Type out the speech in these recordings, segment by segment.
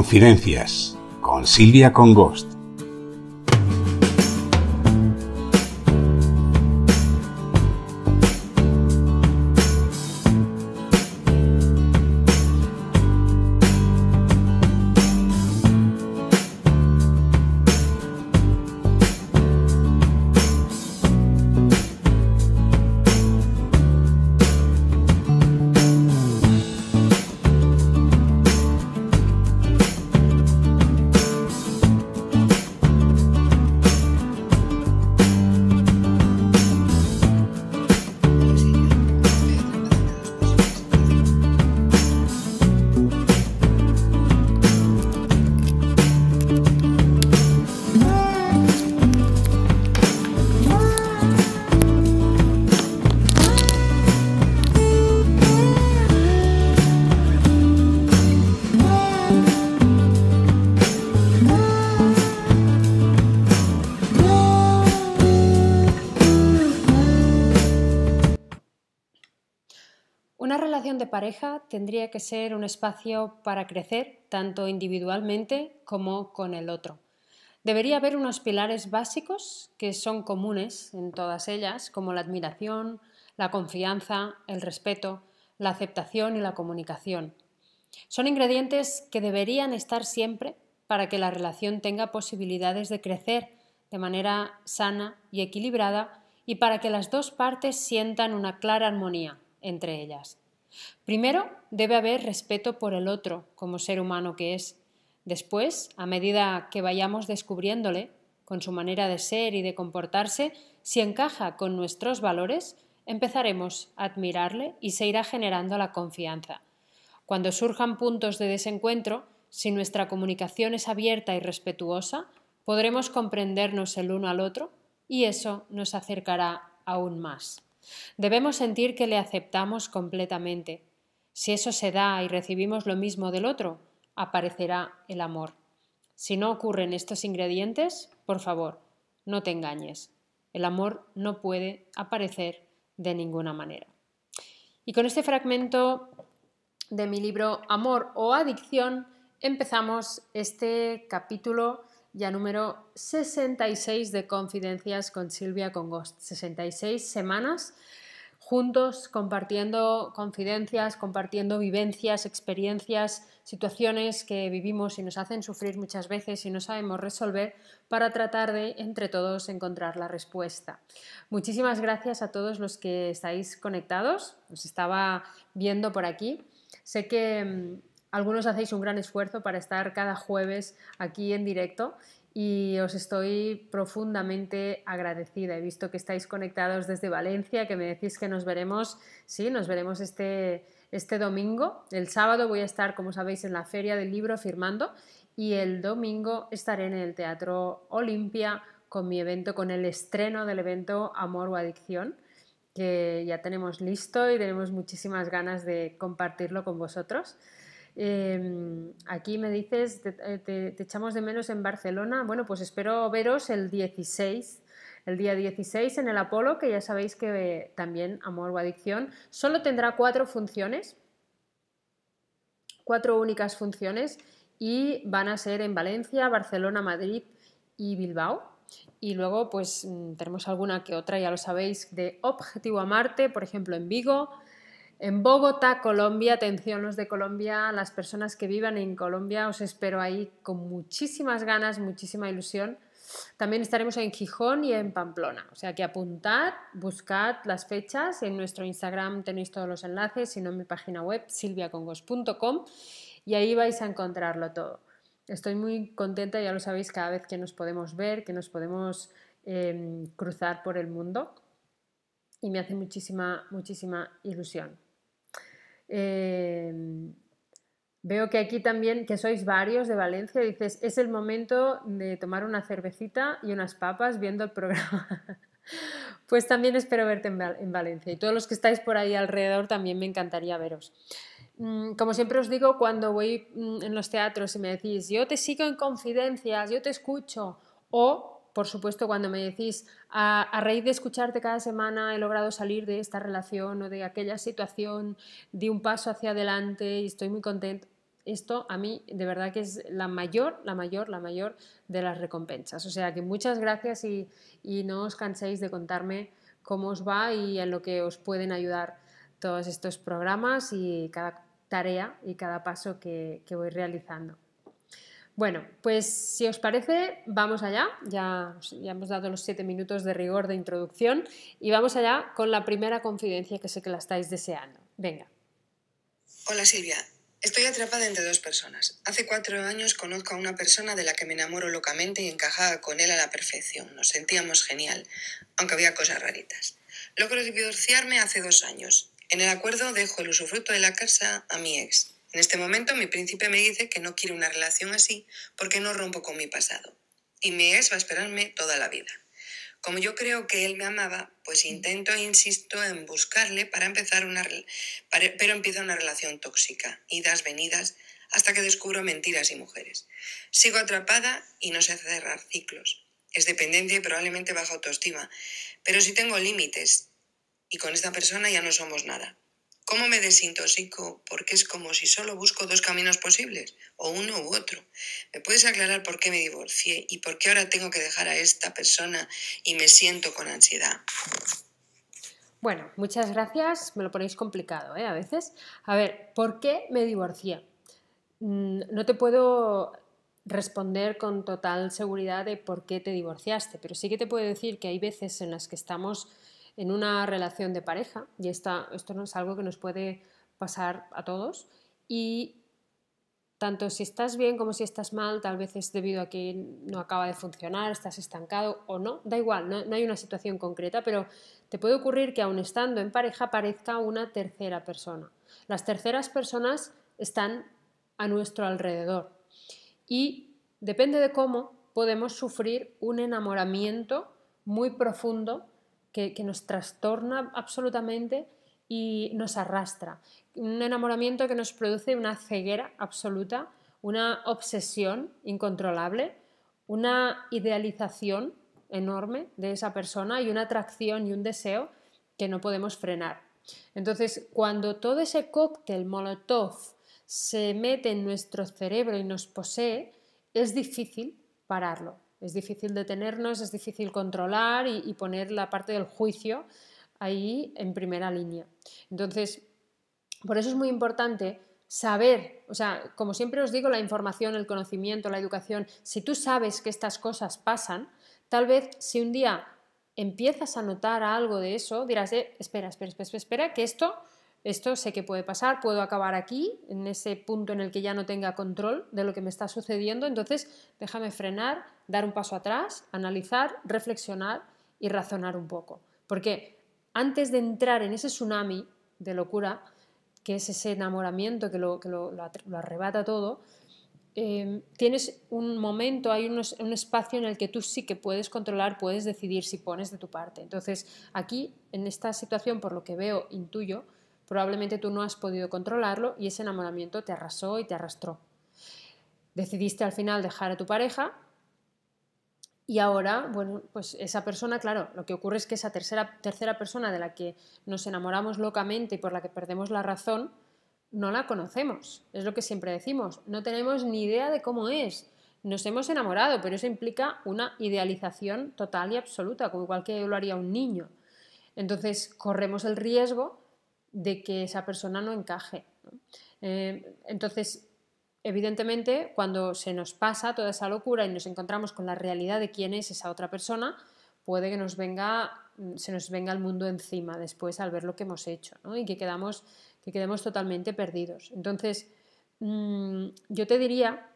Confidencias con Silvia Congost. pareja tendría que ser un espacio para crecer, tanto individualmente como con el otro. Debería haber unos pilares básicos que son comunes en todas ellas, como la admiración, la confianza, el respeto, la aceptación y la comunicación. Son ingredientes que deberían estar siempre para que la relación tenga posibilidades de crecer de manera sana y equilibrada y para que las dos partes sientan una clara armonía entre ellas. Primero, debe haber respeto por el otro como ser humano que es. Después, a medida que vayamos descubriéndole, con su manera de ser y de comportarse, si encaja con nuestros valores, empezaremos a admirarle y se irá generando la confianza. Cuando surjan puntos de desencuentro, si nuestra comunicación es abierta y respetuosa, podremos comprendernos el uno al otro y eso nos acercará aún más. Debemos sentir que le aceptamos completamente. Si eso se da y recibimos lo mismo del otro, aparecerá el amor. Si no ocurren estos ingredientes, por favor, no te engañes. El amor no puede aparecer de ninguna manera. Y con este fragmento de mi libro Amor o Adicción empezamos este capítulo ya número 66 de Confidencias con Silvia Congost. 66 semanas juntos compartiendo confidencias, compartiendo vivencias, experiencias, situaciones que vivimos y nos hacen sufrir muchas veces y no sabemos resolver para tratar de entre todos encontrar la respuesta. Muchísimas gracias a todos los que estáis conectados. Os estaba viendo por aquí. Sé que mm, algunos hacéis un gran esfuerzo para estar cada jueves aquí en directo y os estoy profundamente agradecida. He visto que estáis conectados desde Valencia, que me decís que nos veremos, sí, nos veremos este, este domingo. El sábado voy a estar, como sabéis, en la Feria del Libro firmando y el domingo estaré en el Teatro Olimpia con mi evento, con el estreno del evento Amor o Adicción, que ya tenemos listo y tenemos muchísimas ganas de compartirlo con vosotros. Em, aquí me dices, eh, te, echamos de menos en Barcelona. Bueno, pues espero veros el 16, el día 16 en el Apolo, que ya sabéis que eh, también Amor o Adicción solo tendrá cuatro funciones, cuatro únicas funciones, y van a ser en Valencia, Barcelona, Madrid y Bilbao. Y luego, pues mm, tenemos alguna que otra, ya lo sabéis, de Objetivo a Marte, por ejemplo, en Vigo. En Bogotá, Colombia, atención los de Colombia, las personas que vivan en Colombia, os espero ahí con muchísimas ganas, muchísima ilusión. También estaremos en Gijón y en Pamplona, o sea que apuntad, buscad las fechas, en nuestro Instagram tenéis todos los enlaces, sino en mi página web silviacongos.com y ahí vais a encontrarlo todo. Estoy muy contenta, ya lo sabéis, cada vez que nos podemos ver, que nos podemos em, cruzar por el mundo y me hace muchísima, muchísima ilusión. Em, veo que aquí también, que sois varios de Valencia, dices, es el momento de tomar una cervecita y unas papas viendo el programa. pues también espero verte en, en, Valencia y todos los que estáis por ahí alrededor también me encantaría veros. Mm, como siempre os digo, cuando voy mm, en los teatros y me decís, yo te sigo en confidencias, yo te escucho, o por supuesto, cuando me decís, a, raíz de escucharte cada semana he logrado salir de esta relación o de aquella situación, di un paso hacia adelante y estoy muy contento. Esto a mí de verdad que es la mayor, la mayor, la mayor de las recompensas. O sea que muchas gracias y, no os canséis de contarme cómo os va y en lo que os pueden ayudar todos estos programas y cada tarea y cada paso que voy realizando. Bueno, pues si os parece, vamos allá. Ya, ya hemos dado los siete minutos de rigor de introducción y vamos allá con la primera confidencia que sé que la estáis deseando. Venga. Hola Silvia, Estoy atrapada entre dos personas. Hace cuatro años conozco a una persona de la que me enamoro locamente y encajaba con él a la perfección. Nos sentíamos genial, aunque había cosas raritas. Logro divorciarme hace dos años. En el acuerdo dejo el usufructo de la casa a mi ex. En este momento mi príncipe me dice que no quiere una relación así porque no rompo con mi pasado. Y me es va a esperarme toda la vida. Como yo creo que él me amaba, pues intento e insisto en buscarle para empezar una... pero empieza una relación tóxica, idas, venidas, hasta que descubro mentiras y mujeres. Sigo atrapada y no sé cerrar ciclos. Es dependencia y probablemente baja autoestima. Pero sí tengo límites y con esta persona ya no somos nada. ¿Cómo me desintoxico? Porque es como si solo busco dos caminos posibles, o uno u otro. ¿Me puedes aclarar por qué me divorcié y por qué ahora tengo que dejar a esta persona y me siento con ansiedad? Bueno, muchas gracias. Me lo ponéis complicado, ¿eh? A veces. A ver, ¿por qué me divorcié? Mm, no te puedo responder con total seguridad de por qué te divorciaste, pero sí que te puedo decir que hay veces en las que estamos en una relación de pareja, y esta, esto es algo que nos puede pasar a todos, y tanto si estás bien como si estás mal, tal vez es debido a que no acaba de funcionar, estás estancado o no, da igual, no, hay una situación concreta, pero te puede ocurrir que aun estando en pareja parezca una tercera persona. Las terceras personas están a nuestro alrededor y depende de cómo podemos sufrir un enamoramiento muy profundo que, nos trastorna absolutamente y nos arrastra. Un enamoramiento que nos produce una ceguera absoluta, una obsesión incontrolable, una idealización enorme de esa persona y una atracción y un deseo que no podemos frenar. Entonces, cuando todo ese cóctel molotov se mete en nuestro cerebro y nos posee, es difícil pararlo. Es difícil detenernos, es difícil controlar y, poner la parte del juicio ahí en primera línea. Entonces, por eso es muy importante saber, o sea, como siempre os digo, la información, el conocimiento, la educación, si tú sabes que estas cosas pasan, tal vez si un día empiezas a notar algo de eso, dirás, eh, espera, espera, espera, espera, que esto esto sé que puede pasar, puedo acabar aquí, en ese punto en el que ya no tenga control de lo que me está sucediendo, entonces déjame frenar, dar un paso atrás, analizar, reflexionar y razonar un poco. Porque antes de entrar en ese tsunami de locura, que es ese enamoramiento que lo, arrebata todo, em, tienes un momento, hay un espacio en el que tú sí que puedes controlar, puedes decidir si pones de tu parte. Entonces, aquí, en esta situación, por lo que veo, intuyo, Probablemente tú no has podido controlarlo y ese enamoramiento te arrasó y te arrastró. Decidiste al final dejar a tu pareja y ahora, bueno, pues esa persona, claro, lo que ocurre es que esa tercera, tercera persona de la que nos enamoramos locamente y por la que perdemos la razón, no la conocemos. Es lo que siempre decimos. No tenemos ni idea de cómo es. Nos hemos enamorado, pero eso implica una idealización total y absoluta, como igual que lo haría un niño. Entonces, corremos el riesgo de que esa persona no encaje. Eh, entonces, evidentemente, cuando se nos pasa toda esa locura y nos encontramos con la realidad de quién es esa otra persona, puede que nos venga, mm, se nos venga el mundo encima después al ver lo que hemos hecho y que quedamos, que quedemos totalmente perdidos. Entonces, mm, yo te diría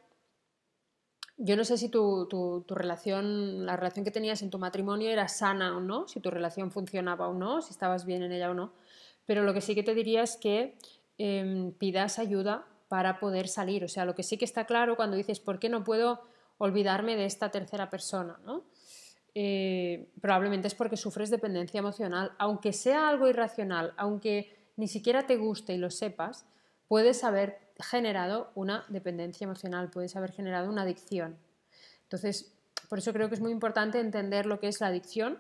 yo no sé si tu, relación, la relación que tenías en tu matrimonio era sana o no, si tu relación funcionaba o no, si estabas bien en ella o no, pero lo que sí que te diría es que em, pidas ayuda para poder salir. O sea, lo que sí que está claro cuando dices, ¿por qué no puedo olvidarme de esta tercera persona? Eh, probablemente es porque sufres dependencia emocional. Aunque sea algo irracional, aunque ni siquiera te guste y lo sepas, puedes haber generado una dependencia emocional, puedes haber generado una adicción. Entonces, por eso creo que es muy importante entender lo que es la adicción,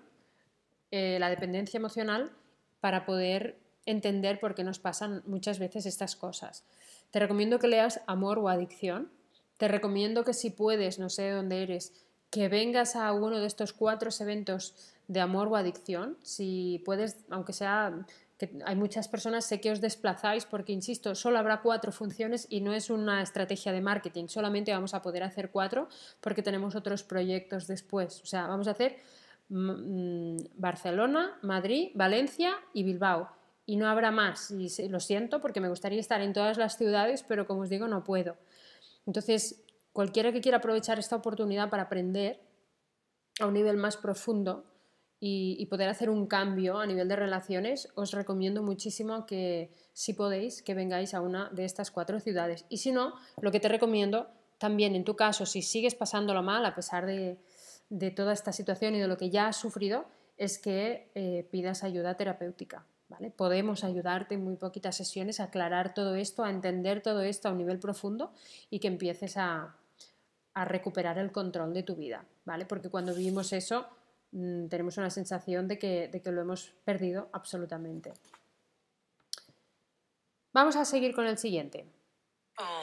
eh, la dependencia emocional, para poder entender por qué nos pasan muchas veces estas cosas. Te recomiendo que leas Amor o Adicción. Te recomiendo que si puedes, no sé dónde eres, que vengas a uno de estos cuatro eventos de amor o adicción. Si puedes, aunque sea que hay muchas personas, sé que os desplazáis porque, insisto, solo habrá cuatro funciones y no es una estrategia de marketing, solamente vamos a poder hacer cuatro porque tenemos otros proyectos después. O sea, vamos a hacer mm, mm, Barcelona, Madrid, Valencia y Bilbao y no habrá más. Y lo siento porque me gustaría estar en todas las ciudades, pero como os digo, no puedo. Entonces, cualquiera que quiera aprovechar esta oportunidad para aprender a un nivel más profundo y, poder hacer un cambio a nivel de relaciones, os recomiendo muchísimo que si podéis, que vengáis a una de estas cuatro ciudades. Y si no, lo que te recomiendo también en tu caso, si sigues pasándolo mal a pesar de, toda esta situación y de lo que ya has sufrido, es que eh, pidas ayuda terapéutica. ¿vale? Podemos ayudarte en muy poquitas sesiones a aclarar todo esto, a entender todo esto a un nivel profundo y que empieces a, recuperar el control de tu vida, Porque cuando vivimos eso mm, tenemos una sensación de que lo hemos perdido absolutamente. Vamos a seguir con el siguiente.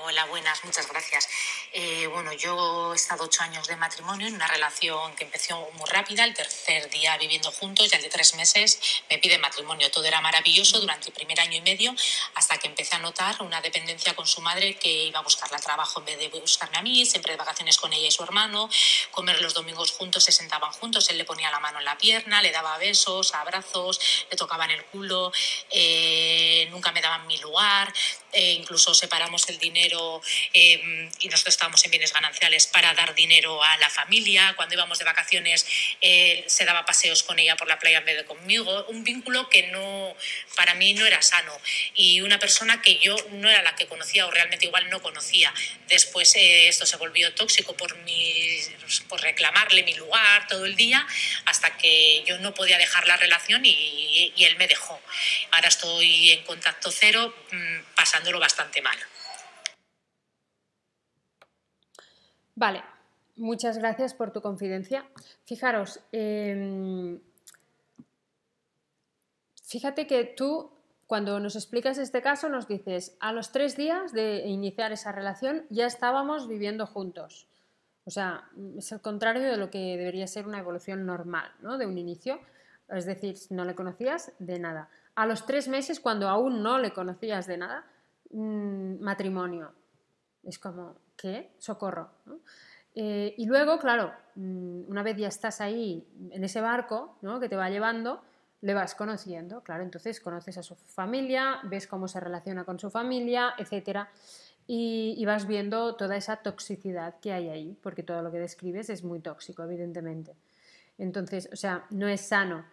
Hola, buenas, muchas gracias. Eh, bueno, yo he estado ocho años de matrimonio en una relación que empezó muy rápida, el tercer día viviendo juntos ya al de tres meses me pide matrimonio. Todo era maravilloso durante el primer año y medio hasta que empecé a notar una dependencia con su madre que iba a buscarla trabajo en vez de buscarme a mí, siempre de vacaciones con ella y su hermano, comer los domingos juntos, se sentaban juntos, él le ponía la mano en la pierna, le daba besos, abrazos, le tocaban el culo, eh, nunca me daban mi lugar, eh, incluso separamos el dinero y nosotros estábamos en bienes gananciales para dar dinero a la familia, cuando íbamos de vacaciones eh, se daba paseos con ella por la playa en vez de conmigo, un vínculo que no, para mí no era sano y una persona que yo no era la que conocía o realmente igual no conocía. Después eh, esto se volvió tóxico por, mi, por reclamarle mi lugar todo el día hasta que yo no podía dejar la relación y él me dejó. Ahora estoy en contacto cero, mm, pasándolo bastante mal. Vale, muchas gracias por tu confidencia. Fijaros, em, fíjate que tú cuando nos explicas este caso nos dices, a los tres días de iniciar esa relación ya estábamos viviendo juntos. O sea, es el contrario de lo que debería ser una evolución normal, ¿no? De un inicio. Es decir, no le conocías de nada. A los tres meses, cuando aún no le conocías de nada, mm, matrimonio. Es como, ¿qué? Socorro. Eh, y luego, claro, mm, una vez ya estás ahí en ese barco que te va llevando, le vas conociendo, claro, entonces conoces a su familia, ves cómo se relaciona con su familia, etcétera, y, vas viendo toda esa toxicidad que hay ahí, porque todo lo que describes es muy tóxico, evidentemente. Entonces, o sea, no es sano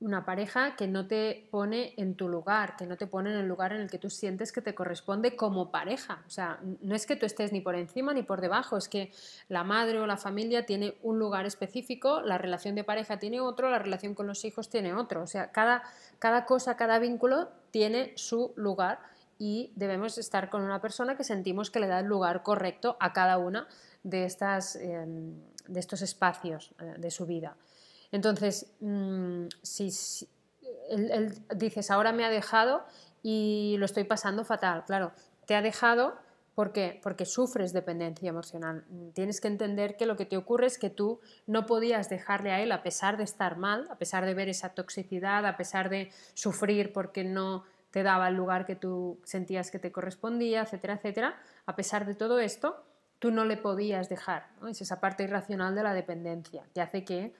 una pareja que no te pone en tu lugar, que no te pone en el lugar en el que tú sientes que te corresponde como pareja. O sea, no es que tú estés ni por encima ni por debajo, es que la madre o la familia tiene un lugar específico, la relación de pareja tiene otro, la relación con los hijos tiene otro. O sea, cada, cosa, cada vínculo tiene su lugar y debemos estar con una persona que sentimos que le da el lugar correcto a cada una de, em, estos espacios eh, de su vida. Entonces, mm, si, él, dices, ahora me ha dejado y lo estoy pasando fatal, claro, te ha dejado ¿Por qué? Porque sufres dependencia emocional. Tienes que entender que lo que te ocurre es que tú no podías dejarle a él, a pesar de estar mal, a pesar de ver esa toxicidad, a pesar de sufrir porque no te daba el lugar que tú sentías que te correspondía, etcétera, etcétera, a pesar de todo esto, tú no le podías dejar. Es esa parte irracional de la dependencia que hace que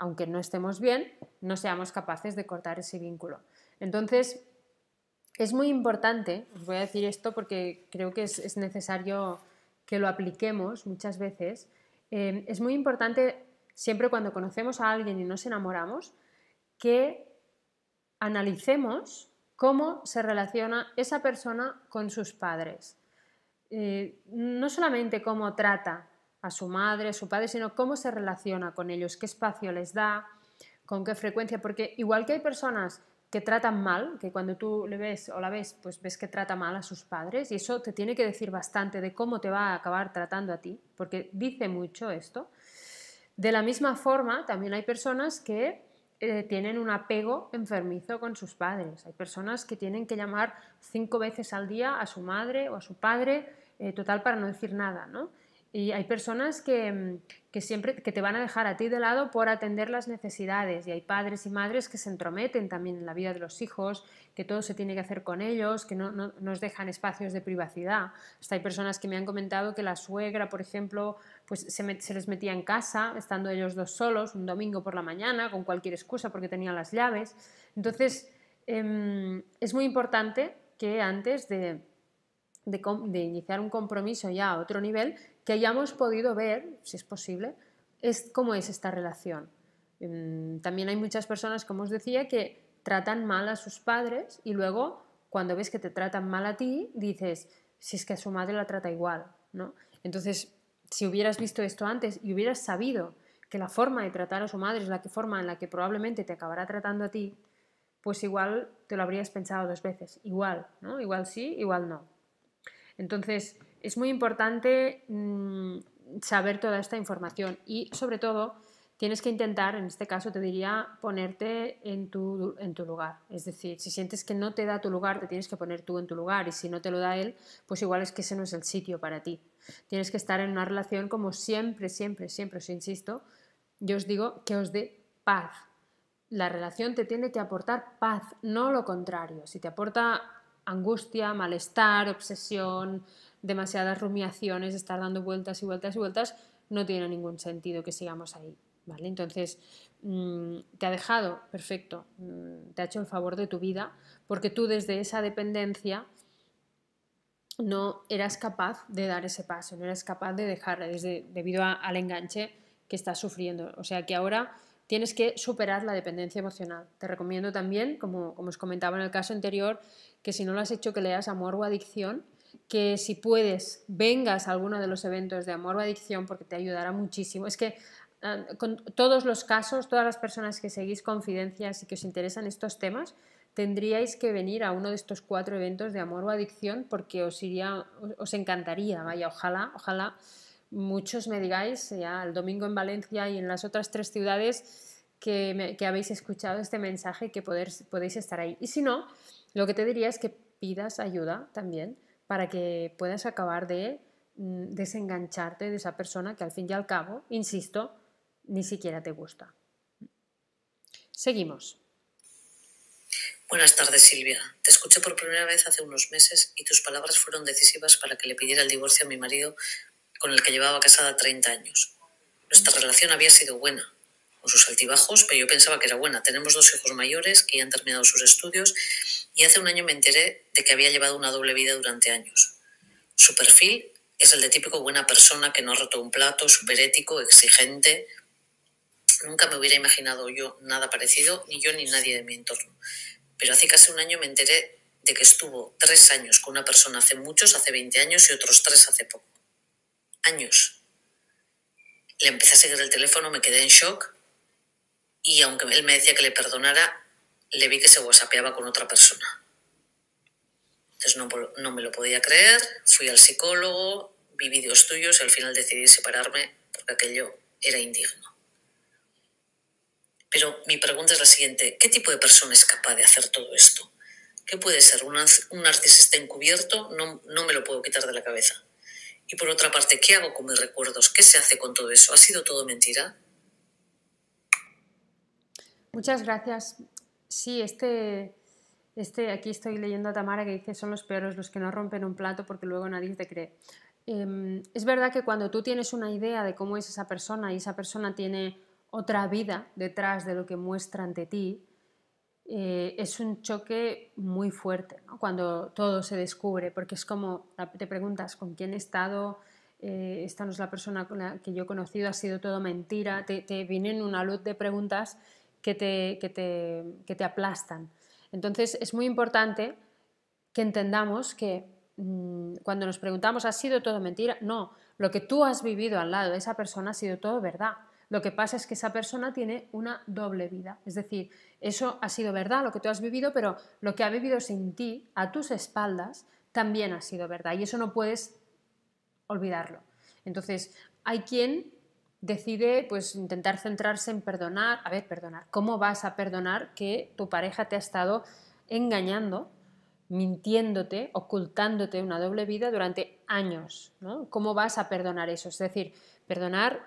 aunque no estemos bien, no seamos capaces de cortar ese vínculo. Entonces, es muy importante, os voy a decir esto porque creo que es, necesario que lo apliquemos muchas veces, eh, es muy importante siempre cuando conocemos a alguien y nos enamoramos, que analicemos cómo se relaciona esa persona con sus padres. Eh, no solamente cómo trata a su madre, a su padre, sino cómo se relaciona con ellos, qué espacio les da, con qué frecuencia, porque igual que hay personas que tratan mal, que cuando tú le ves o la ves, pues ves que trata mal a sus padres y eso te tiene que decir bastante de cómo te va a acabar tratando a ti, porque dice mucho esto. De la misma forma, también hay personas que eh, tienen un apego enfermizo con sus padres. Hay personas que tienen que llamar cinco veces al día a su madre o a su padre, eh, total para no decir nada, ¿no? Y hay personas que, mm, que, siempre que te van a dejar a ti de lado por atender las necesidades. Y hay padres y madres que se entrometen también en la vida de los hijos, que todo se tiene que hacer con ellos, que no, no nos dejan espacios de privacidad. Hasta hay personas que me han comentado que la suegra, por ejemplo, pues se, les metía en casa, estando ellos dos solos, un domingo por la mañana, con cualquier excusa porque tenían las llaves. Entonces, em, es muy importante que antes de de, de, iniciar un compromiso ya a otro nivel, que hayamos podido ver, si es posible, es cómo es esta relación. Mm, también hay muchas personas, como os decía, que tratan mal a sus padres y luego cuando ves que te tratan mal a ti, dices, si es que a su madre la trata igual, ¿no? Entonces, si hubieras visto esto antes y hubieras sabido que la forma de tratar a su madre es la que forma en la que probablemente te acabará tratando a ti, pues igual te lo habrías pensado dos veces, igual, ¿no? Igual sí, igual no. Entonces, es muy importante mm, saber toda esta información y sobre todo tienes que intentar, en este caso te diría, ponerte en en tu lugar. Es decir, si sientes que no te da tu lugar, te tienes que poner tú en tu lugar y si no te lo da él, pues igual es que ese no es el sitio para ti. Tienes que estar en una relación como siempre, siempre, siempre os insisto, yo os digo que os dé paz. La relación te tiene que aportar paz, no lo contrario. Si te aporta angustia, malestar, obsesión, demasiadas rumiaciones, estar dando vueltas y vueltas y vueltas, no tiene ningún sentido que sigamos ahí. ¿vale? Entonces, mm, te ha dejado, perfecto, mm, te ha hecho el favor de tu vida, porque tú desde esa dependencia no eras capaz de dar ese paso, no eras capaz de dejarla desde, debido al enganche que estás sufriendo. O sea que ahora tienes que superar la dependencia emocional. Te recomiendo también, como, como os comentaba en el caso anterior, que si no lo has hecho, que leas Amor o Adicción, que si puedes vengas a alguno de los eventos de amor o adicción porque te ayudará muchísimo. Es que ah, con todos los casos, todas las personas que seguís confidencias y que os interesan estos temas, tendríais que venir a uno de estos cuatro eventos de amor o adicción porque os iría, os encantaría, vaya, ojalá, ojalá muchos me digáis ya el domingo en Valencia y en las otras tres ciudades que, habéis escuchado este mensaje y que podéis estar ahí. Y si no, lo que te diría es que pidas ayuda también para que puedas acabar de mm, desengancharte de esa persona que al fin y al cabo, insisto, ni siquiera te gusta. Seguimos. Buenas tardes, Silvia. Te escuché por primera vez hace unos meses y tus palabras fueron decisivas para que le pidiera el divorcio a mi marido con el que llevaba casada 30 años. Nuestra relación había sido buena, con sus altibajos, pero yo pensaba que era buena. Tenemos dos hijos mayores que ya han terminado sus estudios y hace un año me enteré de que había llevado una doble vida durante años. Su perfil es el de típico buena persona que no ha roto un plato, superético, exigente. Nunca me hubiera imaginado yo nada parecido, ni yo ni nadie de mi entorno. Pero hace casi un año me enteré de que estuvo tres años con una persona hace muchos, hace 20 años y otros tres hace poco. Años. Le empecé a seguir el teléfono, me quedé en shock y aunque él me decía que le perdonara, le vi que se whatsappeaba con otra persona. Entonces no, me lo podía creer, fui al psicólogo, vi vídeos tuyos y al final decidí separarme porque aquello era indigno. Pero mi pregunta es la siguiente, ¿qué tipo de persona es capaz de hacer todo esto? ¿Qué puede ser? ¿Un, un narcisista encubierto? No, no me lo puedo quitar de la cabeza. Y por otra parte, ¿qué hago con mis recuerdos? ¿Qué se hace con todo eso? ¿Ha sido todo mentira? Muchas gracias. Sí, este, este, aquí estoy leyendo a Tamara que dice son los peores los que no rompen un plato porque luego nadie te cree. Em, es verdad que cuando tú tienes una idea de cómo es esa persona y esa persona tiene otra vida detrás de lo que muestra ante ti, eh, es un choque muy fuerte cuando todo se descubre, porque es como te preguntas con quién he estado, eh, esta no es la persona que yo he conocido, ha sido todo mentira, te, te vienen una luz de preguntas que te, te, te aplastan. Entonces es muy importante que entendamos que mm, cuando nos preguntamos, ¿ha sido todo mentira? No, lo que tú has vivido al lado de esa persona ha sido todo verdad. Lo que pasa es que esa persona tiene una doble vida. Es decir, eso ha sido verdad, lo que tú has vivido, pero lo que ha vivido sin ti, a tus espaldas, también ha sido verdad. Y eso no puedes olvidarlo. Entonces, hay quien decide pues intentar centrarse en perdonar, a ver, perdonar, ¿cómo vas a perdonar que tu pareja te ha estado engañando, mintiéndote, ocultándote una doble vida durante años? ¿Cómo vas a perdonar eso? Es decir, perdonar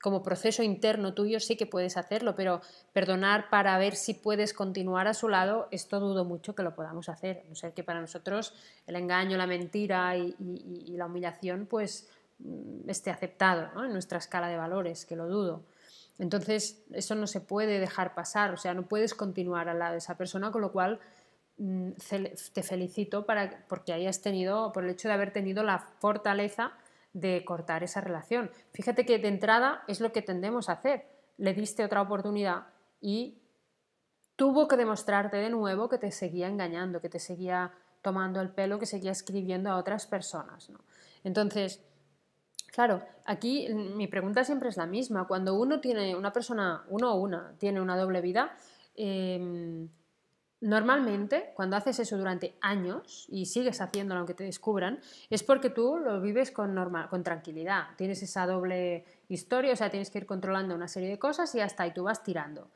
como proceso interno tuyo sí que puedes hacerlo, pero perdonar para ver si puedes continuar a su lado, esto dudo mucho que lo podamos hacer, no ser que para nosotros el engaño, la mentira y la humillación pues Mm, esté aceptado en nuestra escala de valores, que lo dudo. Entonces, eso no se puede dejar pasar, o sea, no puedes continuar al lado de esa persona, con lo cual mm, te felicito para, porque hayas tenido, por el hecho de haber tenido la fortaleza de cortar esa relación. Fíjate que de entrada es lo que tendemos a hacer. Le diste otra oportunidad y tuvo que demostrarte de nuevo que te seguía engañando, que te seguía tomando el pelo, que seguía escribiendo a otras personas. Entonces, Claro, aquí mi pregunta siempre es la misma. Cuando uno tiene, una persona, uno o una, tiene una doble vida, em, normalmente cuando haces eso durante años y sigues haciéndolo aunque te descubran, es porque tú lo vives con, normal, con tranquilidad. Tienes esa doble historia, o sea, tienes que ir controlando una serie de cosas y hasta ahí tú vas tirando.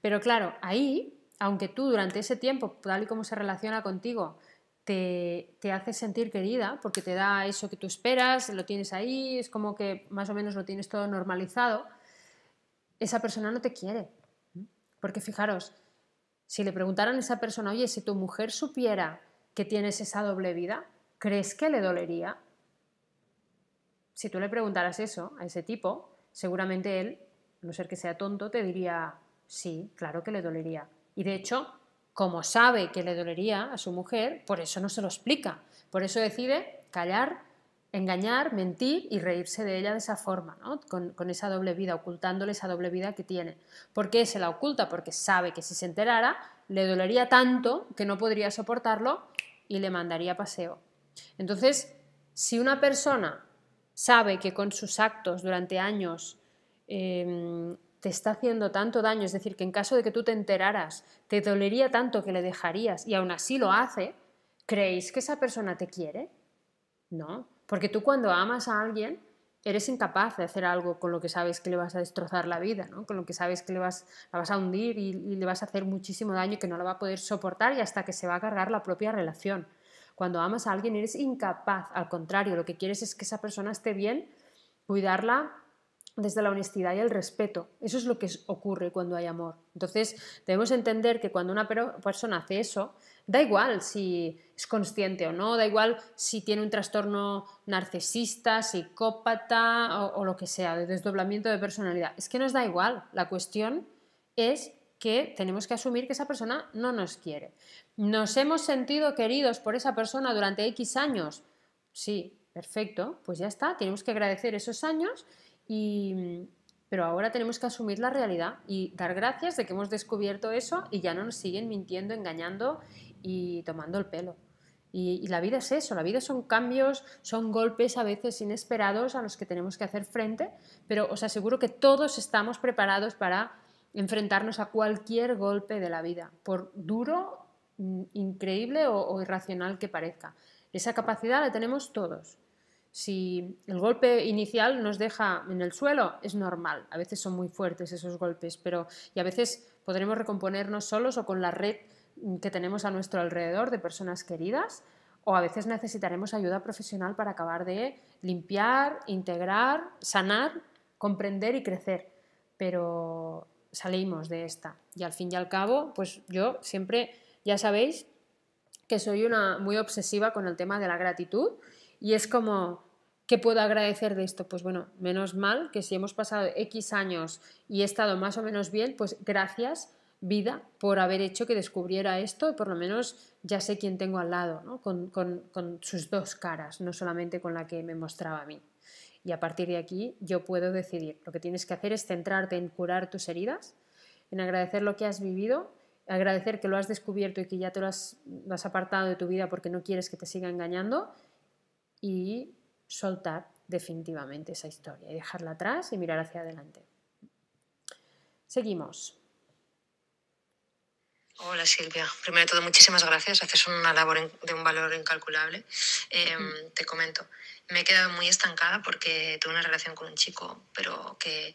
Pero claro, ahí, aunque tú durante ese tiempo, tal y como se relaciona contigo, te, hace sentir querida porque te da eso que tú esperas, lo tienes ahí, es como que más o menos lo tienes todo normalizado, esa persona no te quiere. Porque fijaros, si le preguntaran a esa persona, oye, si tu mujer supiera que tienes esa doble vida, ¿crees que le dolería? Si tú le preguntaras eso a ese tipo, seguramente él, a no ser que sea tonto, te diría, sí, claro que le dolería. Y de hecho, como sabe que le dolería a su mujer, por eso no se lo explica. Por eso decide callar, engañar, mentir y reírse de ella de esa forma, con, esa doble vida, ocultándole esa doble vida que tiene. ¿Por qué se la oculta? Porque sabe que si se enterara le dolería tanto que no podría soportarlo y le mandaría paseo. Entonces, si una persona sabe que con sus actos durante años em, te está haciendo tanto daño, es decir, que en caso de que tú te enteraras, te dolería tanto que le dejarías y aún así lo hace, ¿creéis que esa persona te quiere? No, porque tú cuando amas a alguien eres incapaz de hacer algo con lo que sabes que le vas a destrozar la vida, ¿no? con lo que sabes que le vas, la vas a hundir y, le vas a hacer muchísimo daño que no la va a poder soportar y hasta que se va a cargar la propia relación. Cuando amas a alguien eres incapaz, al contrario, lo que quieres es que esa persona esté bien, cuidarla desde la honestidad y el respeto. Eso es lo que ocurre cuando hay amor. Entonces, debemos entender que cuando una persona hace eso, da igual si es consciente o no, da igual si tiene un trastorno narcisista, psicópata o, lo que sea, de desdoblamiento de personalidad. Es que nos da igual. La cuestión es que tenemos que asumir que esa persona no nos quiere. ¿Nos hemos sentido queridos por esa persona durante X años? Sí, perfecto, pues ya está, tenemos que agradecer esos años Mm, pero ahora tenemos que asumir la realidad y dar gracias de que hemos descubierto eso y ya no nos siguen mintiendo, engañando y tomando el pelo. Y, la vida es eso, la vida son cambios, son golpes a veces inesperados a los que tenemos que hacer frente, pero os aseguro que todos estamos preparados para enfrentarnos a cualquier golpe de la vida, por duro, mm, increíble o irracional que parezca. Esa capacidad la tenemos todos. Si el golpe inicial nos deja en el suelo, es normal. A veces son muy fuertes esos golpes, pero y a veces podremos recomponernos solos o con la red que tenemos a nuestro alrededor de personas queridas, o a veces necesitaremos ayuda profesional para acabar de limpiar, integrar, sanar, comprender y crecer. Pero salimos de esta. Y al fin y al cabo, pues yo siempre, ya sabéis que soy una muy obsesiva con el tema de la gratitud y es como, ¿qué puedo agradecer de esto? Pues bueno, menos mal que si hemos pasado X años y he estado más o menos bien, pues gracias vida por haber hecho que descubriera esto y por lo menos ya sé quién tengo al lado, con, sus dos caras, no solamente con la que me mostraba a mí. Y a partir de aquí yo puedo decidir. Lo que tienes que hacer es centrarte en curar tus heridas, en agradecer lo que has vivido, agradecer que lo has descubierto y que ya te lo has apartado de tu vida porque no quieres que te siga engañando y soltar definitivamente esa historia y dejarla atrás y mirar hacia adelante. Seguimos. Hola Silvia, primero de todo muchísimas gracias, haces una labor de un valor incalculable. Em, te comento, me he quedado muy estancada porque tuve una relación con un chico, pero que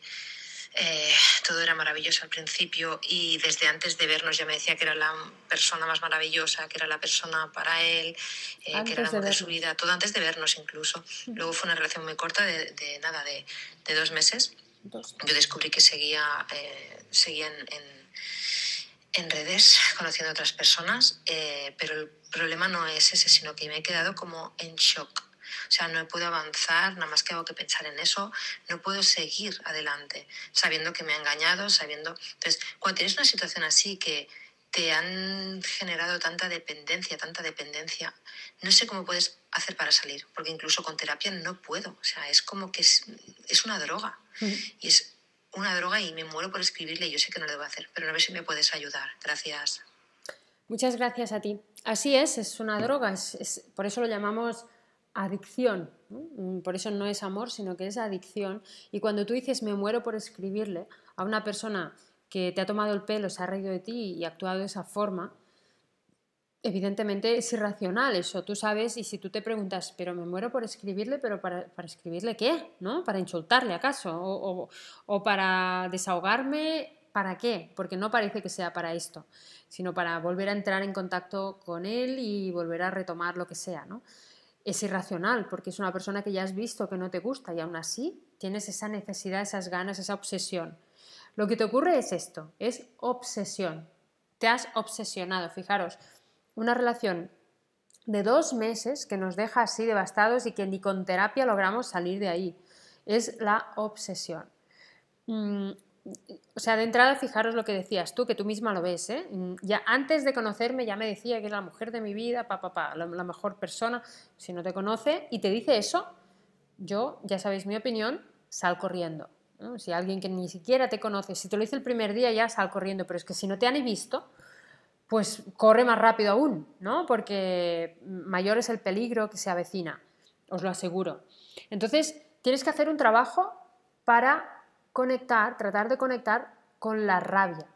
eh, todo era maravilloso al principio y desde antes de vernos ya me decía que era la persona más maravillosa, que era la persona para él, eh, que era la amor de, su vida, todo antes de vernos incluso. Mm. Luego fue una relación muy corta de, nada, de, dos meses. Yo descubrí que seguía, eh, en, en, redes conociendo a otras personas, pero el problema no es ese, sino que me he quedado como en shock o sea, no puedo avanzar, nada más que hago que pensar en eso, no puedo seguir adelante, sabiendo que me ha engañado, sabiendo... Entonces, cuando tienes una situación así que te han generado tanta dependencia, tanta dependencia, no sé cómo puedes hacer para salir, porque incluso con terapia no puedo, o sea, es como que es, es una droga. Mm. Y es una droga y me muero por escribirle, yo sé que no lo debo hacer, pero no ver si me puedes ayudar. Gracias. Muchas gracias a ti. Así es, es una droga, es, por eso lo llamamos adicción. Mm, por eso no es amor, sino que es adicción. Y cuando tú dices me muero por escribirle a una persona que te ha tomado el pelo, se ha reído de ti y ha actuado de esa forma, evidentemente es irracional eso, tú sabes, y si tú te preguntas, pero me muero por escribirle, pero para, escribirle qué, ¿no? ¿Para insultarle acaso? O, o, para desahogarme? ¿Para qué? Porque no parece que sea para esto, sino para volver a entrar en contacto con él y volver a retomar lo que sea, ¿no? es irracional, porque es una persona que ya has visto que no te gusta y aún así tienes esa necesidad, esas ganas, esa obsesión. Lo que te ocurre es esto, es obsesión. Te has obsesionado, fijaros, una relación de dos meses que nos deja así devastados y que ni con terapia logramos salir de ahí. Es la obsesión. Mm, o sea, de entrada fijaros lo que decías tú, que tú misma lo ves, ¿eh? Mm, ya antes de conocerme ya me decía que era la mujer de mi vida, pa, la, mejor persona, si no te conoce y te dice eso, yo, ya sabéis mi opinión, sal corriendo. Si alguien que ni siquiera te conoce, si te lo dice el primer día ya sal corriendo, pero es que si no te han visto, pues corre más rápido aún, ¿no? Porque mayor es el peligro que se avecina, os lo aseguro. Entonces, tienes que hacer un trabajo para conectar, tratar de conectar con la rabia,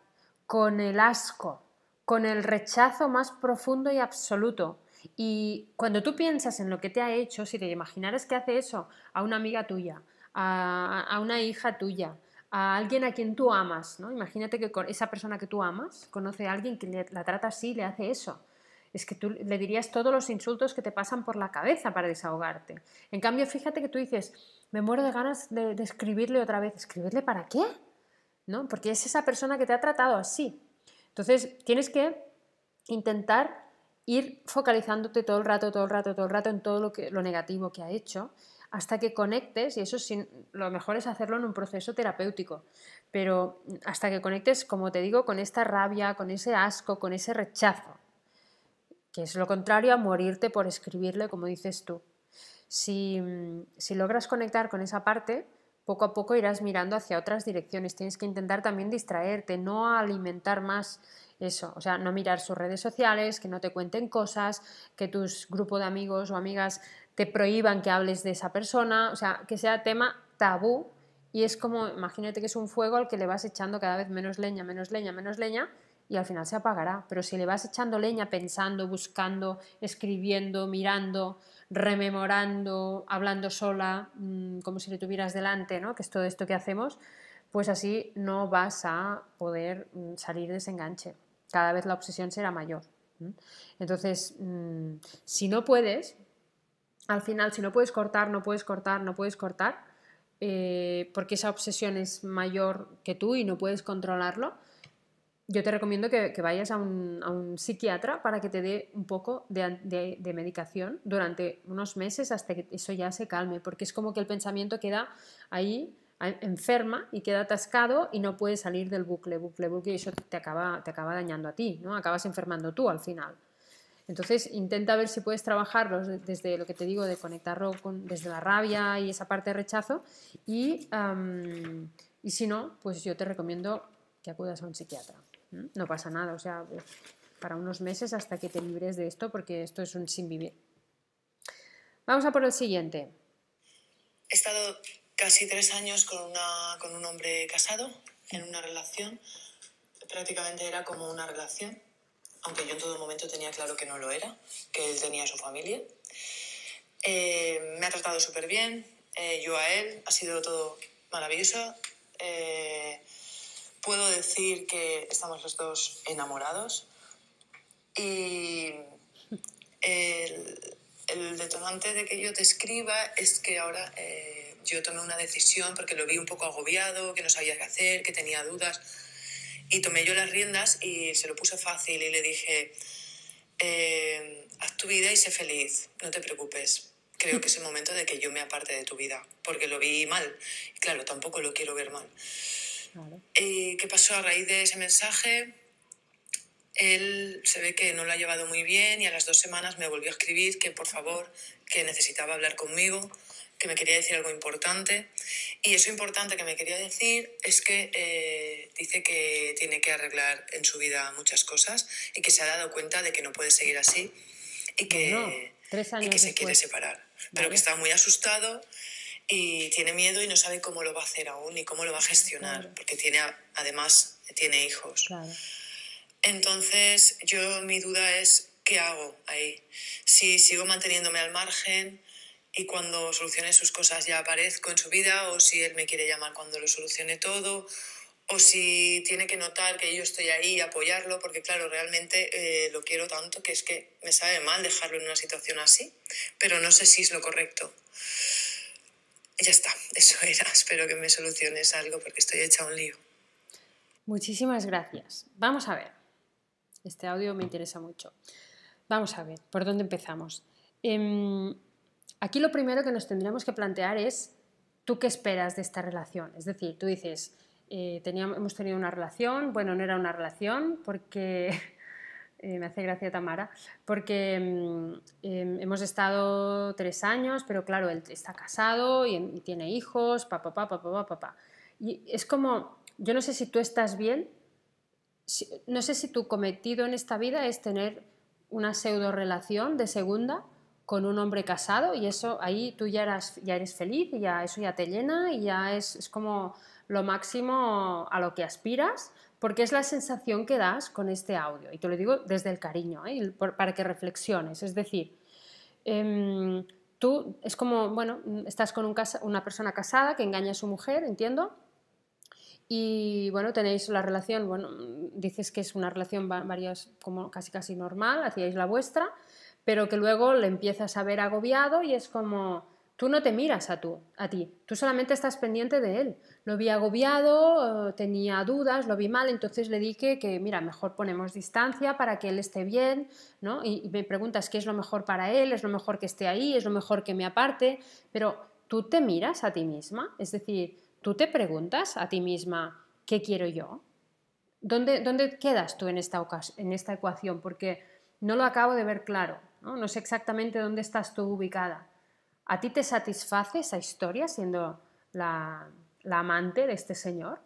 con el asco, con el rechazo más profundo y absoluto. Y cuando tú piensas en lo que te ha hecho, si te imaginas que hace eso a una amiga tuya, a, una hija tuya, a alguien a quien tú amas, ¿no? Imagínate que esa persona que tú amas conoce a alguien que la trata así, le hace eso es que tú le dirías todos los insultos que te pasan por la cabeza para desahogarte. En cambio, fíjate que tú dices, me muero de ganas de, escribirle otra vez. ¿Escribirle para qué? ¿No? Porque es esa persona que te ha tratado así. Entonces, tienes que intentar ir focalizándote todo el rato, todo el rato, todo el rato en todo lo, negativo que ha hecho hasta que conectes, y eso lo mejor es hacerlo en un proceso terapéutico, pero hasta que conectes, como te digo, con esta rabia, con ese asco, con ese rechazo, que es lo contrario a morirte por escribirle, como dices tú. Si, mm, si logras conectar con esa parte, poco a poco irás mirando hacia otras direcciones. Tienes que intentar también distraerte, no alimentar más eso, o sea, no mirar sus redes sociales, que no te cuenten cosas, que tus grupo de amigos o amigas te prohíban que hables de esa persona, o sea, que sea tema tabú y es como, imagínate que es un fuego al que le vas echando cada vez menos leña, menos leña, menos leña y al final se apagará. Pero si le vas echando leña pensando, buscando, escribiendo, mirando, rememorando, hablando sola, mm, como si le tuvieras delante, ¿no? que es todo esto que hacemos, pues así no vas a poder mm, salir de ese enganche. Cada vez la obsesión será mayor. Entonces, mm, si no puedes, al final, si no puedes cortar, no puedes cortar, no puedes cortar, eh, porque esa obsesión es mayor que tú y no puedes controlarlo, yo te recomiendo que, vayas a un, psiquiatra para que te dé un poco de, medicación durante unos meses hasta que eso ya se calme, porque es como que el pensamiento queda ahí enferma y queda atascado y no puede salir del bucle, bucle, bucle, y eso te acaba, te acaba dañando a ti, ¿no? Acabas enfermando tú al final. Entonces intenta ver si puedes trabajarlo desde lo que te digo, de conectarlo con, desde la rabia y esa parte de rechazo. Y, y si no, pues yo te recomiendo que acudas a un psiquiatra. No pasa nada, o sea, para unos meses hasta que te libres de esto, porque esto es un sin vivir. Vamos a por el siguiente. He estado casi tres años con, una, con un hombre casado, en una relación. Prácticamente era como una relación, aunque yo en todo momento tenía claro que no lo era, que él tenía su familia. Eh, me ha tratado súper bien, eh, yo a él, ha sido todo maravilloso. Eh, puedo decir que estamos los dos enamorados y el, detonante de que yo te escriba es que ahora eh, yo tomé una decisión porque lo vi un poco agobiado, que no sabía qué hacer, que tenía dudas y tomé yo las riendas y se lo puse fácil y le dije, eh, haz tu vida y sé feliz, no te preocupes. Creo que es el momento de que yo me aparte de tu vida, porque lo vi mal. Y claro, tampoco lo quiero ver mal. Eh, ¿Qué pasó a raíz de ese mensaje? Él se ve que no lo ha llevado muy bien y a las dos semanas me volvió a escribir que por favor, que necesitaba hablar conmigo, que me quería decir algo importante. Y eso importante que me quería decir es que eh, dice que tiene que arreglar en su vida muchas cosas y que se ha dado cuenta de que no puede seguir así y que, no, que se quiere separar. Pero que está muy asustado y tiene miedo y no sabe cómo lo va a hacer aún y cómo lo va a gestionar, porque tiene además tiene hijos. Entonces, yo mi duda es qué hago ahí. Si sigo manteniéndome al margen y cuando solucione sus cosas ya aparezco en su vida o si él me quiere llamar cuando lo solucione todo o si tiene que notar que yo estoy ahí y apoyarlo, porque claro, realmente eh, lo quiero tanto que es que me sabe mal dejarlo en una situación así, pero no sé si es lo correcto ya está, eso era. Espero que me soluciones algo porque estoy hecha un lío. Muchísimas gracias. Vamos a ver. Este audio me interesa mucho. Vamos a ver, ¿por dónde empezamos? Em, aquí lo primero que nos tendríamos que plantear es, ¿tú qué esperas de esta relación? Es decir, tú dices, eh, teníamos, hemos tenido una relación, bueno, no era una relación porque eh, me hace gracia Tamara, porque mm, em, hemos estado tres años, pero claro, él está casado y, em, tiene hijos, papá, papá, papá, papá. Y es como, yo no sé si tú estás bien, no sé si tu cometido en esta vida es tener una pseudo relación de segunda con un hombre casado y eso ahí tú ya, ya eres feliz y ya eso ya te llena y ya es, es como lo máximo a lo que aspiras porque es la sensación que das con este audio. Y te lo digo desde el cariño, ¿eh? para que reflexiones. Es decir, em, tú es como, bueno, estás con una persona casada que engaña a su mujer, entiendo. Y bueno, tenéis la relación, bueno, dices que es una relación varias, como casi casi normal, hacíais la vuestra, pero que luego le empiezas a ver agobiado y es como, tú no te miras a, tú, a ti, tú solamente estás pendiente de él lo vi agobiado, eh, tenía dudas, lo vi mal, entonces le dije que, mira, mejor ponemos distancia para que él esté bien, ¿no? Y, me preguntas qué es lo mejor para él, es lo mejor que esté ahí, es lo mejor que me aparte, pero tú te miras a ti misma, es decir, tú te preguntas a ti misma, ¿qué quiero yo? ¿Dónde, quedas tú en esta, en esta ecuación? Porque no lo acabo de ver claro, ¿no? no sé exactamente dónde estás tú ubicada. ¿A ti te satisface esa historia siendo la, la amante de este señor.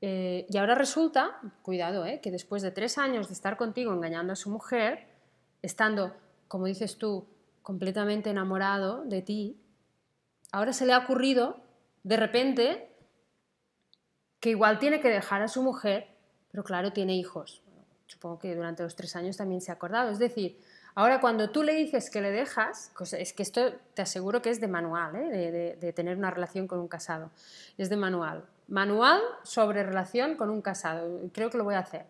Eh, y ahora resulta, cuidado, eh, que después de tres años de estar contigo engañando a su mujer, estando, como dices tú, completamente enamorado de ti, ahora se le ha ocurrido, de repente, que igual tiene que dejar a su mujer, pero claro, tiene hijos. supongo que durante los tres años también se ha acordado. Es decir, Ahora, cuando tú le dices que le dejas, pues es que esto te aseguro que es de manual, ¿eh? de, tener una relación con un casado. Es de manual. Manual sobre relación con un casado. Creo que lo voy a hacer.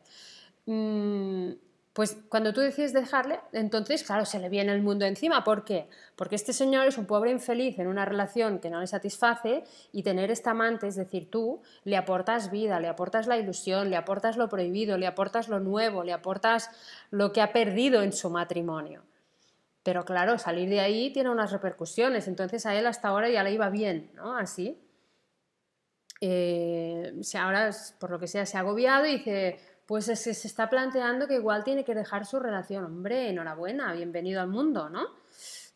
Mm, pues cuando tú decides dejarle, entonces, claro, se le viene el mundo encima. ¿Por qué? Porque este señor es un pobre infeliz en una relación que no le satisface y tener esta amante, es decir, tú, le aportas vida, le aportas la ilusión, le aportas lo prohibido, le aportas lo nuevo, le aportas lo que ha perdido en su matrimonio. Pero claro, salir de ahí tiene unas repercusiones, entonces a él hasta ahora ya le iba bien, ¿no? Así. Eh, si ahora, por lo que sea, se ha agobiado y dice, pues es que se está planteando que igual tiene que dejar su relación. Hombre, enhorabuena, bienvenido al mundo, ¿no?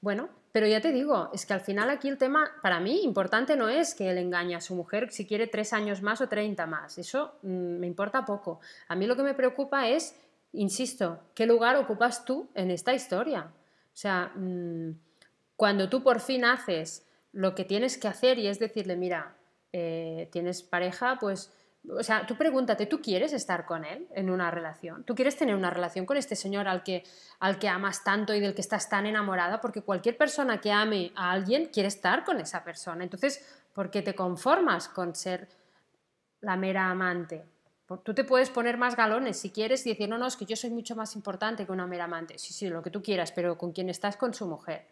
Bueno, pero ya te digo, es que al final aquí el tema, para mí, importante no es que él engañe a su mujer si quiere tres años más o treinta más. Eso mm, me importa poco. A mí lo que me preocupa es, insisto, ¿qué lugar ocupas tú en esta historia? O sea, mm, cuando tú por fin haces lo que tienes que hacer y es decirle, mira, eh, tienes pareja, pues o sea, tú pregúntate, ¿tú quieres estar con él en una relación? ¿Tú quieres tener una relación con este señor al que, al que amas tanto y del que estás tan enamorada? Porque cualquier persona que ame a alguien quiere estar con esa persona. Entonces, ¿por qué te conformas con ser la mera amante? Tú te puedes poner más galones si quieres y decir, no, no, es que yo soy mucho más importante que una mera amante. Sí, sí, lo que tú quieras, pero con quien estás, con su mujer.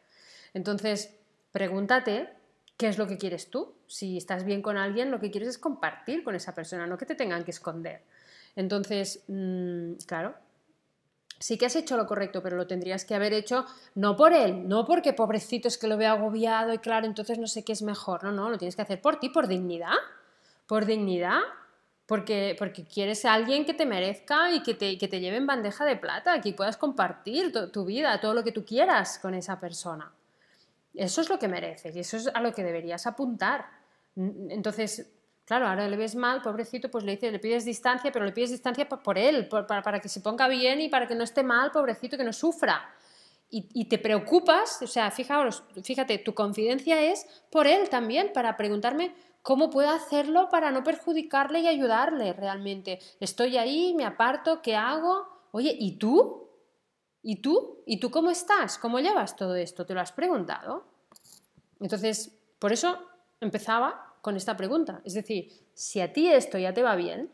Entonces, pregúntate qué es lo que quieres tú. Si estás bien con alguien, lo que quieres es compartir con esa persona, no que te tengan que esconder. Entonces, mm, claro, sí que has hecho lo correcto, pero lo tendrías que haber hecho no por él, no porque pobrecito es que lo veo agobiado y claro, entonces no sé qué es mejor. No, no, lo tienes que hacer por ti, por dignidad, por dignidad, porque, porque quieres a alguien que te merezca y que te, que lleve en bandeja de plata, que puedas compartir tu vida, todo lo que tú quieras con esa persona. Eso es lo que mereces y eso es a lo que deberías apuntar. Entonces, claro, ahora le ves mal, pobrecito, pues le le pides distancia, pero le pides distancia por él, para, que se ponga bien y para que no esté mal, pobrecito, que no sufra. Y, te preocupas, o sea, fíjate, tu confidencia es por él también, para preguntarme cómo puedo hacerlo para no perjudicarle y ayudarle realmente. Estoy ahí, me aparto, ¿qué hago? Oye, ¿y tú? ¿Y tú? ¿Y tú cómo estás? ¿Cómo llevas todo esto? ¿Te lo has preguntado? Entonces, por eso empezaba con esta pregunta. Es decir, si a ti esto ya te va bien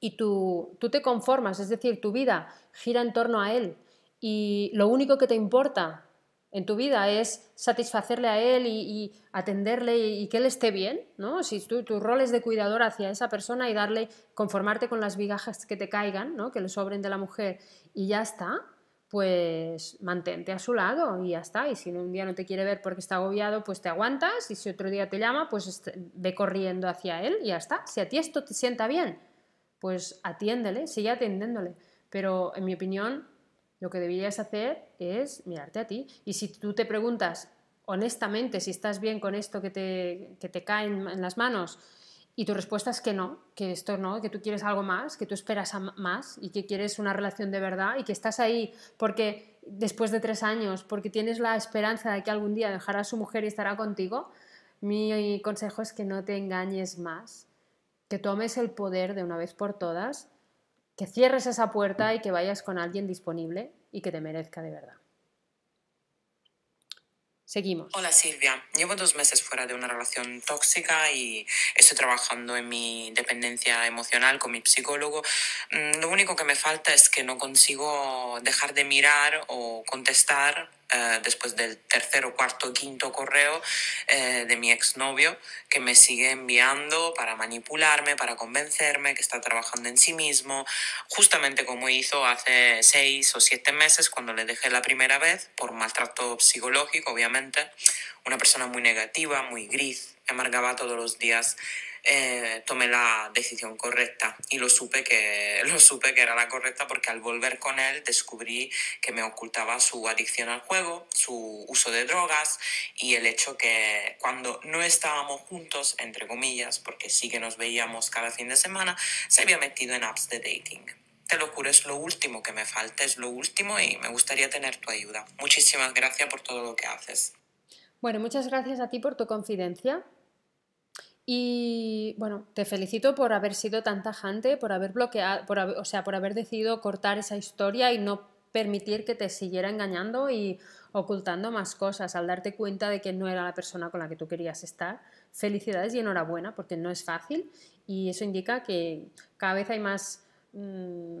y tú, tú te conformas, es decir, tu vida gira en torno a él y lo único que te importa en tu vida es satisfacerle a él y, atenderle y, que él esté bien, ¿no? Si tú, tu rol es de cuidador hacia esa persona y darle, conformarte con las vigajas que te caigan, ¿no? Que le sobren de la mujer y ya está, pues mantente a su lado y ya está. Y si un día no te quiere ver porque está agobiado, pues te aguantas. Y si otro día te llama, pues ve corriendo hacia él y ya está. Si a ti esto te sienta bien, pues atiéndele, sigue atendiéndole. Pero en mi opinión, lo que deberías hacer es mirarte a ti. Y si tú te preguntas honestamente si estás bien con esto que te, que te cae en las manos, y tu respuesta es que no, que esto no, que tú quieres algo más, que tú esperas más y que quieres una relación de verdad y que estás ahí porque después de tres años, porque tienes la esperanza de que algún día dejará a su mujer y estará contigo, mi consejo es que no te engañes más, que tomes el poder de una vez por todas, que cierres esa puerta y que vayas con alguien disponible y que te merezca de verdad. Hola Silvia, llevo dos meses fuera de una relación tóxica y estoy trabajando en mi dependencia emocional con mi psicólogo. Mm, lo único que me falta es que no consigo dejar de mirar o contestar eh, después del tercero, cuarto quinto correo eh, de mi exnovio que me sigue enviando para manipularme, para convencerme que está trabajando en sí mismo, justamente como hizo hace seis o siete meses cuando le dejé la primera vez por maltrato psicológico, obviamente, una persona muy negativa, muy gris, amargaba todos los días eh, tomé la decisión correcta y lo supe, que, lo supe que era la correcta porque al volver con él descubrí que me ocultaba su adicción al juego, su uso de drogas y el hecho que cuando no estábamos juntos, entre comillas, porque sí que nos veíamos cada fin de semana, se había metido en apps de dating te lo juro, es lo último que me falta, es lo último y me gustaría tener tu ayuda. Muchísimas gracias por todo lo que haces. Bueno, muchas gracias a ti por tu confidencia. Y bueno, te felicito por haber sido tan tajante, por haber bloqueado, por o sea, por haber decidido cortar esa historia y no permitir que te siguiera engañando y ocultando más cosas al darte cuenta de que no era la persona con la que tú querías estar. Felicidades y enhorabuena, porque no es fácil y eso indica que cada vez hay más, mm,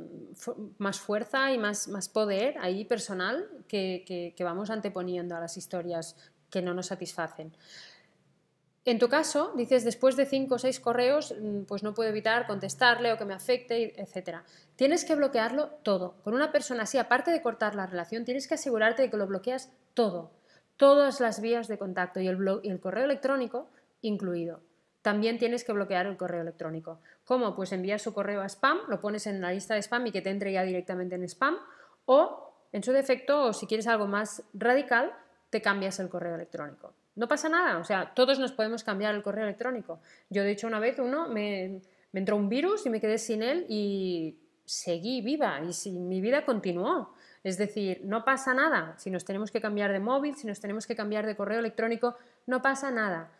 más fuerza y más, más poder ahí personal que vamos anteponiendo a las historias que no nos satisfacen. En tu caso, dices, después de cinco o seis correos, mm, pues no puedo evitar contestarle o que me afecte, etc. Tienes que bloquearlo todo. Con una persona así, aparte de cortar la relación, tienes que asegurarte de que lo bloqueas todo. Todas las vías de contacto y el, y el correo electrónico incluido. También tienes que bloquear el correo electrónico. ¿Cómo? Pues enviar su correo a spam, lo pones en la lista de spam y que te entre ya directamente en spam. O, en su defecto, o si quieres algo más radical, te cambias el correo electrónico. No pasa nada, o sea, todos nos podemos cambiar el correo electrónico. Yo, de hecho, una vez uno me, entró un virus y me quedé sin él y seguí viva y mi vida continuó. Es decir, no pasa nada. Si nos tenemos que cambiar de móvil, si nos tenemos que cambiar de correo electrónico, no pasa nada.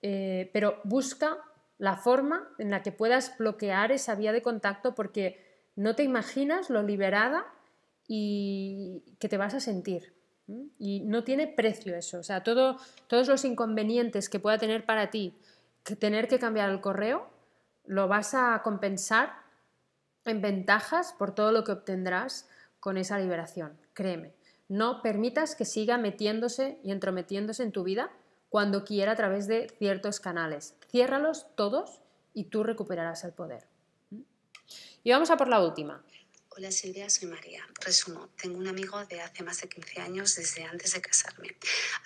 Eh, pero busca la forma en la que puedas bloquear esa vía de contacto porque no te imaginas lo liberada y que te vas a sentir. Y no tiene precio eso. O sea, todos los inconvenientes que pueda tener para ti que tener que cambiar el correo, lo vas a compensar en ventajas por todo lo que obtendrás con esa liberación. Créeme, no permitas que siga metiéndose y entrometiéndose en tu vida cuando quiera a través de ciertos canales. Ciérralos todos y tú recuperarás el poder. ¿Mm? Y vamos a por la última. Hola Silvia, soy María. Resumo, tengo un amigo de hace más de 15 años desde antes de casarme.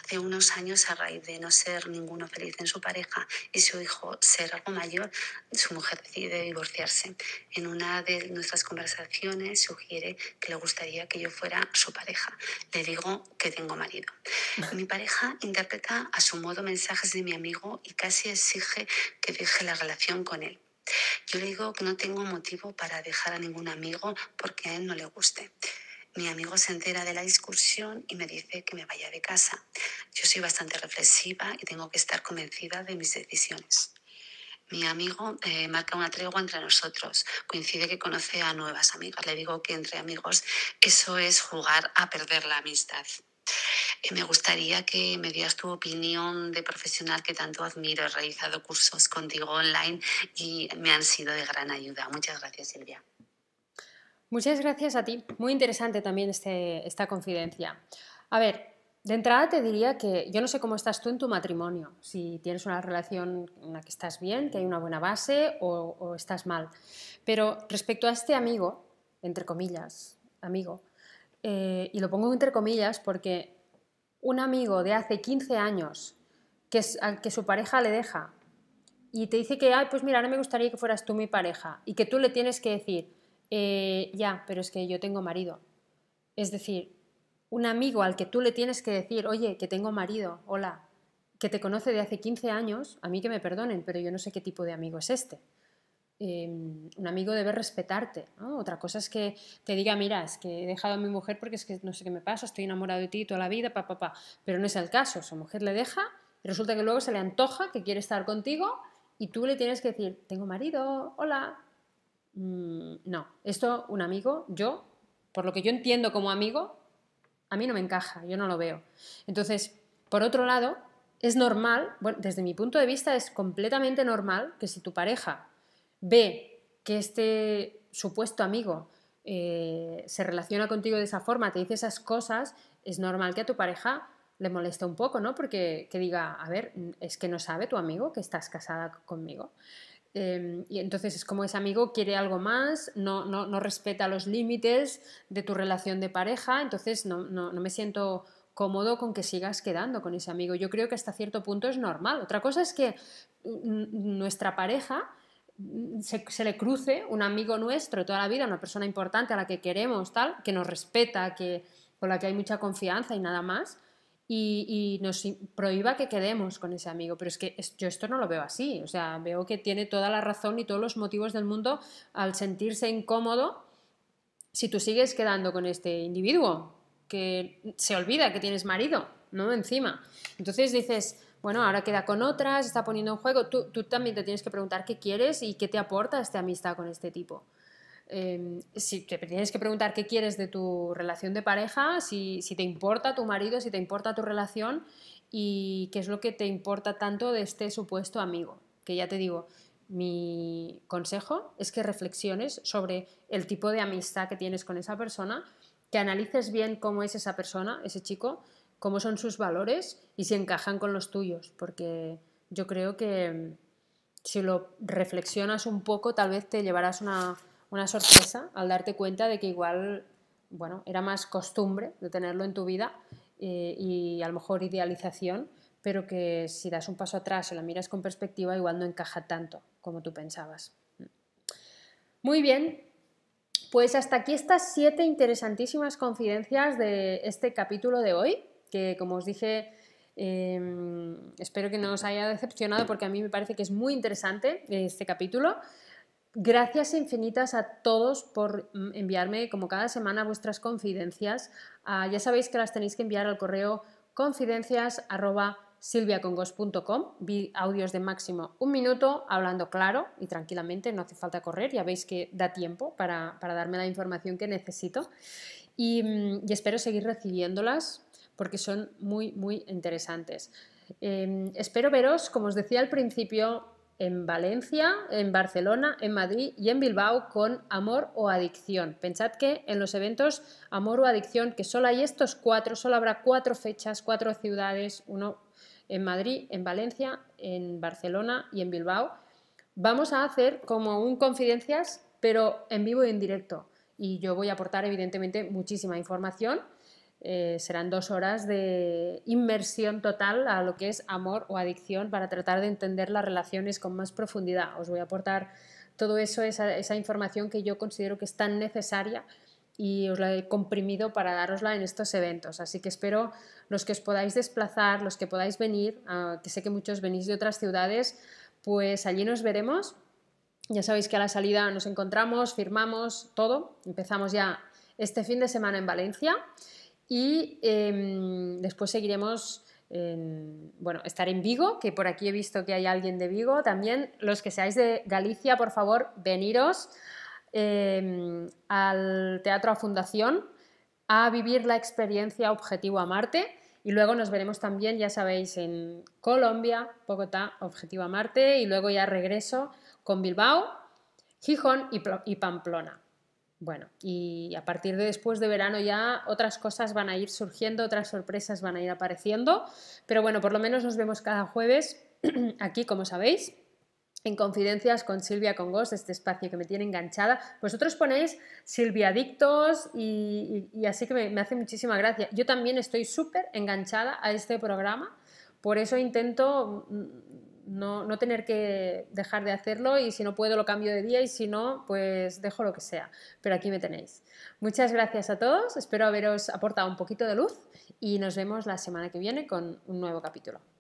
Hace unos años, a raíz de no ser ninguno feliz en su pareja y su hijo ser algo mayor, su mujer decide divorciarse. En una de nuestras conversaciones sugiere que le gustaría que yo fuera su pareja. Le digo que tengo marido. Mi pareja interpreta a su modo mensajes de mi amigo y casi exige que deje la relación con él. Yo le digo que no tengo motivo para dejar a ningún amigo porque a él no le guste. Mi amigo se entera de la discusión y me dice que me vaya de casa. Yo soy bastante reflexiva y tengo que estar convencida de mis decisiones. Mi amigo eh, marca una tregua entre nosotros. Coincide que conoce a nuevas amigas. Le digo que entre amigos eso es jugar a perder la amistad. Eh, me gustaría que me dieras tu opinión de profesional que tanto admiro. He realizado cursos contigo online y me han sido de gran ayuda. Muchas gracias, Silvia. Muchas gracias a ti. Muy interesante también este, esta confidencia. A ver, de entrada te diría que yo no sé cómo estás tú en tu matrimonio, si tienes una relación en la que estás bien, que hay una buena base o estás mal. Pero respecto a este amigo, entre comillas, amigo, eh, y lo pongo entre comillas porque un amigo de hace 15 años que, al que su pareja le deja y te dice que, ay, pues mira, ahora me gustaría que fueras tú mi pareja y que tú le tienes que decir, eh, ya, pero es que yo tengo marido. Es decir, un amigo al que tú le tienes que decir, oye, que tengo marido, hola, que te conoce de hace 15 años, a mí que me perdonen, pero yo no sé qué tipo de amigo es este. Em, un amigo debe respetarte. Otra cosa es que te diga, mira, es que he dejado a mi mujer porque es que no sé qué me pasa, estoy enamorado de ti toda la vida, papá, Pero no es el caso, su mujer le deja, y resulta que luego se le antoja que quiere estar contigo y tú le tienes que decir, tengo marido, hola. Mm, no, esto un amigo, yo, por lo que yo entiendo como amigo, a mí no me encaja, yo no lo veo. Entonces, por otro lado, es normal, bueno, desde mi punto de vista es completamente normal que si tu pareja ve que este supuesto amigo eh, se relaciona contigo de esa forma, te dice esas cosas, es normal que a tu pareja le moleste un poco, ¿no? Porque que diga, a ver, es que no sabe tu amigo que estás casada conmigo. Em, y entonces es como ese amigo quiere algo más, no, no, respeta los límites de tu relación de pareja, entonces no, me siento cómodo con que sigas quedando con ese amigo. Yo creo que hasta cierto punto es normal. Otra cosa es que nuestra pareja Mm, se, le cruce un amigo nuestro toda la vida, una persona importante a la que queremos, tal, que nos respeta, que, con la que hay mucha confianza y nada más, y, nos prohíba que quedemos con ese amigo. Pero es que yo esto no lo veo así, o sea, veo que tiene toda la razón y todos los motivos del mundo al sentirse incómodo si tú sigues quedando con este individuo, que se olvida que tienes marido, ¿no? Encima. Entonces dices, bueno, ahora queda con otras, está poniendo en juego. Tú, tú, también te tienes que preguntar qué quieres y qué te aporta esta amistad con este tipo. Em, si te tienes que preguntar qué quieres de tu relación de pareja, si, si te importa tu marido, si te importa tu relación y qué es lo que te importa tanto de este supuesto amigo. Que ya te digo, mi consejo es que reflexiones sobre el tipo de amistad que tienes con esa persona, que analices bien cómo es esa persona, ese chico, cómo son sus valores y si encajan con los tuyos, porque yo creo que mm, si lo reflexionas un poco, tal vez te llevarás una, sorpresa al darte cuenta de que igual, bueno, era más costumbre de tenerlo en tu vida eh, y a lo mejor idealización, pero que si das un paso atrás y la miras con perspectiva, igual no encaja tanto como tú pensabas. Muy bien, pues hasta aquí estas siete interesantísimas confidencias de este capítulo de hoy que como os dije, em, espero que no os haya decepcionado porque a mí me parece que es muy interesante este capítulo. Gracias infinitas a todos por enviarme como cada semana vuestras confidencias. Ah, ya sabéis que las tenéis que enviar al correo confidencias.silviacongos.com. Vi audios de máximo un minuto, hablando claro y tranquilamente, no hace falta correr, ya veis que da tiempo para, darme la información que necesito. y mm, espero seguir recibiéndolas porque son muy, muy interesantes. Em, espero veros, como os decía al principio, en Valencia, en Barcelona, en Madrid y en Bilbao con Amor o Adicción. Pensad que en los eventos Amor o Adicción, que solo hay estos cuatro, solo habrá cuatro fechas, cuatro ciudades, uno en Madrid, en Valencia, en Barcelona y en Bilbao, vamos a hacer como un confidencias, pero en vivo y en directo. Y yo voy a aportar evidentemente muchísima información eh, serán dos horas de inmersión total a lo que es amor o adicción para tratar de entender las relaciones con más profundidad. Os voy a aportar todo eso, esa, esa información que yo considero que es tan necesaria y os la he comprimido para darosla en estos eventos. Así que espero los que os podáis desplazar, los que podáis venir, ah, que sé que muchos venís de otras ciudades, pues allí nos veremos. Ya sabéis que a la salida nos encontramos, firmamos todo. Empezamos ya este fin de semana en Valencia y em, después seguiremos, en, bueno, estar en Vigo, que por aquí he visto que hay alguien de Vigo. También los que seáis de Galicia, por favor, veniros em, al Teatro a Fundación a vivir la experiencia Objetivo a Marte. Y luego nos veremos también, ya sabéis, en Colombia, Bogotá, Objetivo a Marte. Y luego ya regreso con Bilbao, Gijón y Pamplona. Bueno, y a partir de después de verano ya otras cosas van a ir surgiendo, otras sorpresas van a ir apareciendo, pero bueno, por lo menos nos vemos cada jueves aquí, como sabéis, en confidencias con Silvia Congos, este espacio que me tiene enganchada. Vosotros ponéis Silvia Adictos y, así que me, me hace muchísima gracia. Yo también estoy súper enganchada a este programa. Por eso intento no, no, tener que dejar de hacerlo y si no puedo lo cambio de día y si no, pues dejo lo que sea. Pero aquí me tenéis. Muchas gracias a todos, espero haberos aportado un poquito de luz y nos vemos la semana que viene con un nuevo capítulo.